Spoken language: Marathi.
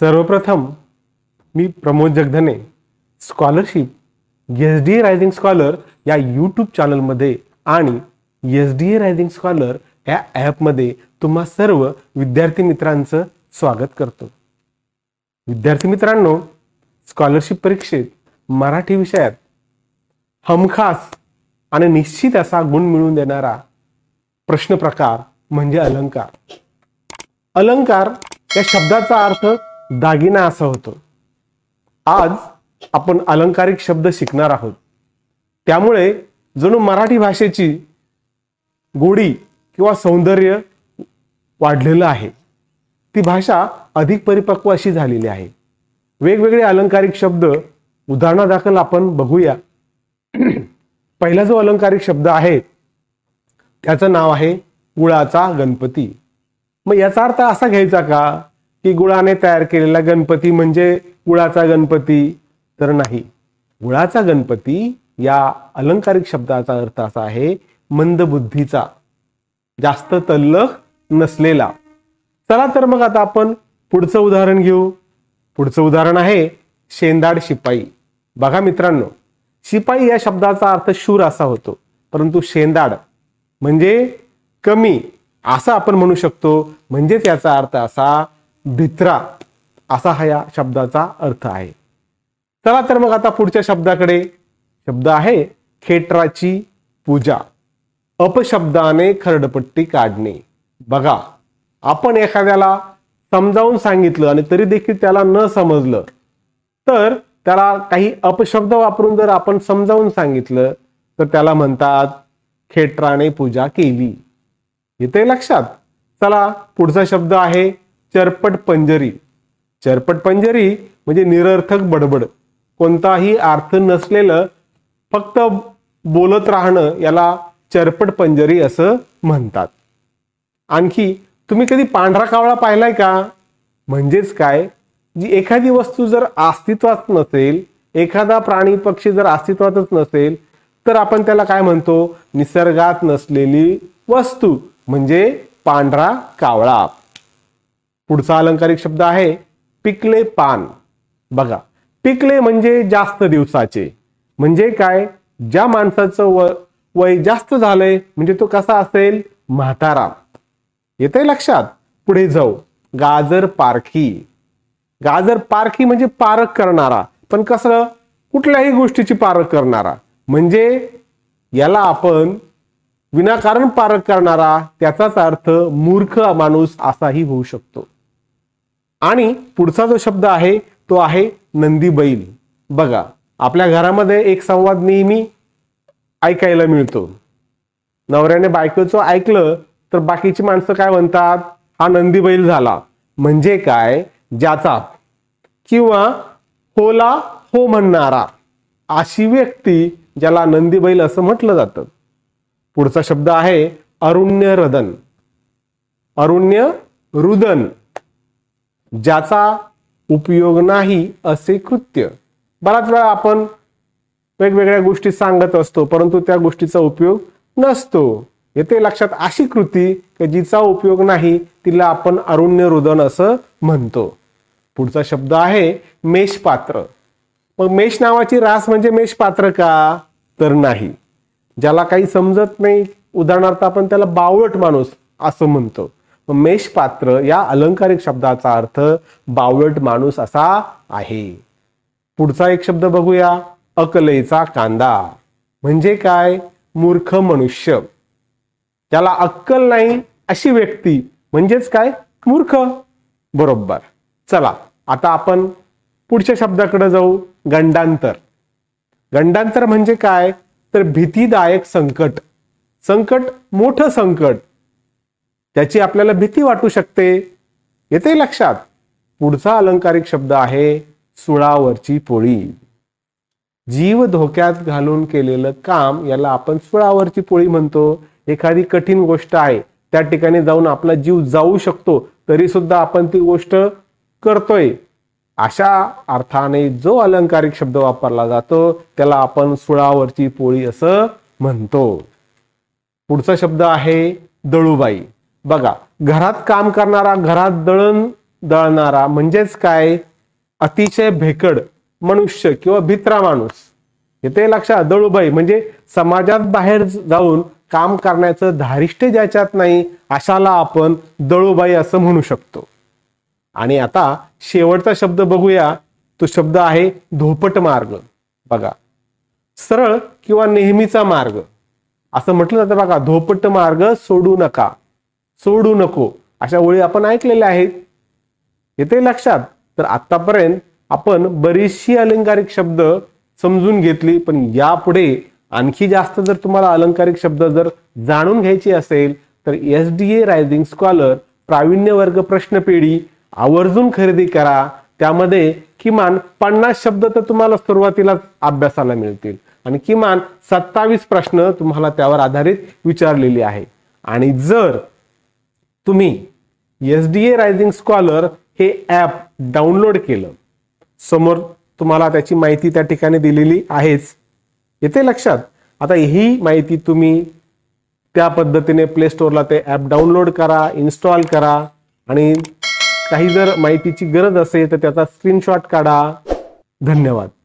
सर्वप्रथम मी Pramod Jagdhane scholarship S D A rising scholar या यूट्यूब चॅनलमध्ये आणि S D A rising scholar या ॲपमध्ये तुम्हा सर्व विद्यार्थी मित्रांचं स्वागत करतो विद्यार्थी मित्रांनो स्कॉलरशिप परीक्षेत मराठी विषयात हमखास आणि निश्चित असा गुण मिळवून देणारा प्रश्न प्रकार म्हणजे अलंकार अलंकार या शब्दाचा अर्थ दागिना असा होतो आज आपण अलंकारिक शब्द शिकणार आहोत त्यामुळे जणू मराठी भाषेची गोडी किंवा सौंदर्य वाढलेलं आहे ती भाषा अधिक परिपक्व अशी झालेली आहे वेगवेगळे अलंकारिक शब्द उदाहरणादाखल आपण बघूया पहिला जो अलंकारिक शब्द आहे त्याचं नाव आहे गुळाचा गणपती मग याचा अर्थ असा घ्यायचा का की गुळाने तयार केलेला गणपती म्हणजे गुळाचा गणपती तर नाही गुळाचा गणपती या अलंकारिक शब्दाचा अर्थ असा आहे मंदबुद्धीचा जास्त तल्लख नसलेला चला तर मग आता आपण पुढचं उदाहरण घेऊ पुढचं उदाहरण आहे शेंदाड शिपाई बघा मित्रांनो शिपाई या शब्दाचा अर्थ शूर असा होतो परंतु शेंदाड म्हणजे कमी असं आपण म्हणू शकतो म्हणजे त्याचा अर्थ असा भित्रा असा हा या शब्दाचा अर्थ आहे चला तर मग आता पुढच्या शब्दाकडे शब्द आहे खेटराची पूजा अपशब्दाने खरडपट्टी काढणे बघा आपण एखाद्याला समजावून सांगितलं आणि तरी देखील त्याला न समजलं तर त्याला काही अपशब्द वापरून जर आपण समजावून सांगितलं तर त्याला म्हणतात खेटराने पूजा केली येते लक्षात चला पुढचा शब्द आहे चरपट पंजरी चरपट पंजरी म्हणजे निरर्थक बडबड कोणताही अर्थ नसलेलं फक्त बोलत राहणं याला चरपट पंजरी असं म्हणतात आणखी तुम्ही कधी पांढरा कावळा पाहिलाय का म्हणजेच काय जी एखादी वस्तू जर अस्तित्वात नसेल एखादा प्राणी पक्षी जर अस्तित्वातच नसेल तर आपण त्याला काय म्हणतो निसर्गात नसलेली वस्तू म्हणजे पांढरा कावळा पुढचा अलंकारिक शब्द आहे पिकले पान बघा पिकले म्हणजे जास्त दिवसाचे म्हणजे काय ज्या माणसाचं वय जास्त झालंय म्हणजे तो कसा असेल म्हातारा येते लक्षात पुढे जाऊ गाजर पारखी गाजर पारखी म्हणजे पारख करणारा पण कसं कुठल्याही गोष्टीची पारख करणारा म्हणजे याला आपण विनाकारण पारख करणारा त्याचाच अर्थ मूर्ख माणूस असाही होऊ शकतो आणि पुढचा जो शब्द आहे तो आहे नंदी बैल बघा आपल्या घरामध्ये एक संवाद नेहमी ऐकायला मिळतो नवऱ्याने बायकोचं ऐकलं तर बाकीची माणसं काय म्हणतात हा नंदी बैल झाला म्हणजे काय ज्याचा किंवा होला हो म्हणणारा अशी व्यक्ती ज्याला नंदी बैल असं म्हटलं जातं पुढचा शब्द आहे अरुण्य रदन अरुण्य रुदन ज्याचा उपयोग नाही असे कृत्य बराच वेळा आपण वेगवेगळ्या गोष्टी सांगत असतो परंतु त्या गोष्टीचा उपयोग नसतो येते लक्षात अशी कृती की जिचा उपयोग नाही तिला आपण अरुण्य रुदन असं म्हणतो पुढचा शब्द आहे मेषपात्र मग मेष नावाची रास म्हणजे मेषपात्र का तर नाही ज्याला काही समजत नाही उदाहरणार्थ आपण त्याला बावट माणूस असं म्हणतो मेषपात्र या अलंकारिक शब्दाचा अर्थ बावळट माणूस असा आहे पुढचा एक शब्द बघूया अकलेचा कांदा म्हणजे काय मूर्ख मनुष्य त्याला अक्कल नाही अशी व्यक्ती म्हणजेच काय मूर्ख बरोबर चला आता आपण पुढच्या शब्दाकडे जाऊ गंडांतर गंडांतर म्हणजे काय तर भीतीदायक संकट संकट मोठं संकट त्याची आपल्याला भीती वाटू शकते येते लक्षात पुढचा अलंकारिक शब्द आहे सुळावरची पोळी जीव धोक्यात घालून केलेलं काम याला आपण सुळावरची पोळी म्हणतो एखादी कठीण गोष्ट आहे त्या ठिकाणी जाऊन आपला जीव जाऊ शकतो तरी सुद्धा आपण ती गोष्ट करतोय अशा अर्थाने जो अलंकारिक शब्द वापरला जातो त्याला आपण सुळावरची पोळी असं म्हणतो पुढचा शब्द आहे दळूबाई बघा घरात काम करणारा घरात दळण दळणारा म्हणजेच काय अतिशय भेकड मनुष्य किंवा भित्रा माणूस येते लक्षात दळूबाई म्हणजे समाजात बाहेर जाऊन काम करण्याचं धारिष्ट्य ज्याच्यात नाही अशाला आपण दळूबाई असं म्हणू शकतो आणि आता शेवटचा शब्द बघूया तो शब्द आहे धोपट मार्ग बघा सरळ किंवा नेहमीचा मार्ग असं म्हटलं जातं बघा धोपट मार्ग सोडू नका सोडू नको अशा ओळी आपण ऐकलेल्या आहेत येते लक्षात तर आतापर्यंत आपण बरीचशी अलंकारिक शब्द समजून घेतली पण यापुढे आणखी जास्त जर तुम्हाला अलंकारिक शब्द जर जाणून घ्यायची असेल तर S D A rising scholar प्रावीण्य वर्ग प्रश्न पेढी आवर्जून खरेदी करा त्यामध्ये किमान पन्नास शब्द तर तुम्हाला सुरुवातीलाच अभ्यासाला मिळतील आणि किमान सत्तावीस प्रश्न तुम्हाला त्यावर आधारित विचारलेले आहे आणि जर तुम्ही S D A rising scholar हे ॲप डाउनलोड केलं समोर तुम्हाला त्याची माहिती त्या ठिकाणी दिलेली आहेच येते लक्षात आता ही माहिती तुम्ही त्या पद्धतीने प्ले स्टोअरला ते ॲप डाउनलोड करा इन्स्टॉल करा आणि काही जर माहितीची गरज असेल तर त्याचा स्क्रीनशॉट काढा धन्यवाद